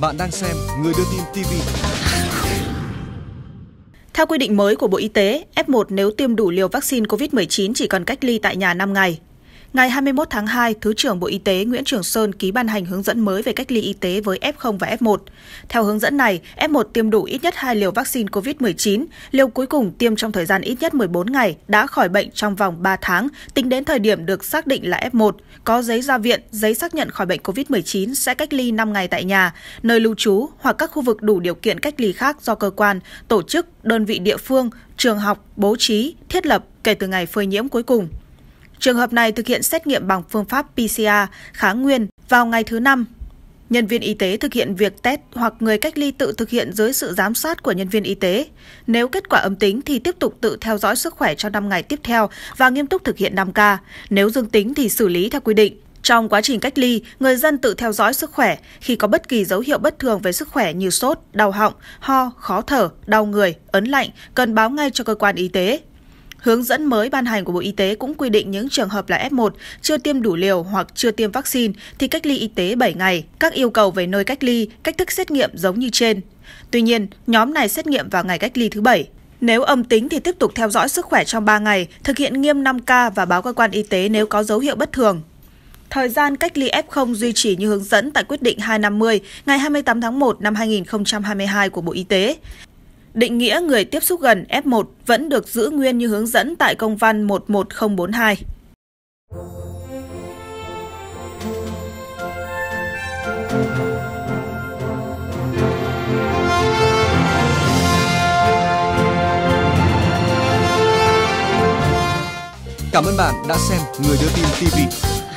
Bạn đang xem Người đưa tin TV. Theo quy định mới của Bộ Y tế, F1 nếu tiêm đủ liều vaccine COVID-19 chỉ cần cách ly tại nhà 5 ngày, Ngày 21 tháng 2, Thứ trưởng Bộ Y tế Nguyễn Trường Sơn ký ban hành hướng dẫn mới về cách ly y tế với F0 và F1. Theo hướng dẫn này, F1 tiêm đủ ít nhất 2 liều vaccine COVID-19, liều cuối cùng tiêm trong thời gian ít nhất 14 ngày, đã khỏi bệnh trong vòng 3 tháng, tính đến thời điểm được xác định là F1, có giấy ra viện, giấy xác nhận khỏi bệnh COVID-19 sẽ cách ly 5 ngày tại nhà, nơi lưu trú hoặc các khu vực đủ điều kiện cách ly khác do cơ quan, tổ chức, đơn vị địa phương, trường học bố trí, thiết lập kể từ ngày phơi nhiễm cuối cùng. Trường hợp này thực hiện xét nghiệm bằng phương pháp PCR kháng nguyên vào ngày thứ năm. Nhân viên y tế thực hiện việc test hoặc người cách ly tự thực hiện dưới sự giám sát của nhân viên y tế. Nếu kết quả âm tính thì tiếp tục tự theo dõi sức khỏe trong 5 ngày tiếp theo và nghiêm túc thực hiện 5K. Nếu dương tính thì xử lý theo quy định. Trong quá trình cách ly, người dân tự theo dõi sức khỏe khi có bất kỳ dấu hiệu bất thường về sức khỏe như sốt, đau họng, ho, khó thở, đau người, ấn lạnh cần báo ngay cho cơ quan y tế. Hướng dẫn mới ban hành của Bộ Y tế cũng quy định những trường hợp là F1 chưa tiêm đủ liều hoặc chưa tiêm vaccine thì cách ly y tế 7 ngày. Các yêu cầu về nơi cách ly, cách thức xét nghiệm giống như trên. Tuy nhiên, nhóm này xét nghiệm vào ngày cách ly thứ bảy. Nếu âm tính thì tiếp tục theo dõi sức khỏe trong 3 ngày, thực hiện nghiêm 5K và báo cơ quan y tế nếu có dấu hiệu bất thường. Thời gian cách ly F0 duy trì như hướng dẫn tại quyết định 250 ngày 28 tháng 1 năm 2022 của Bộ Y tế. Định nghĩa người tiếp xúc gần F1 vẫn được giữ nguyên như hướng dẫn tại công văn 11042. Cảm ơn bạn đã xem Người đưa tin TV.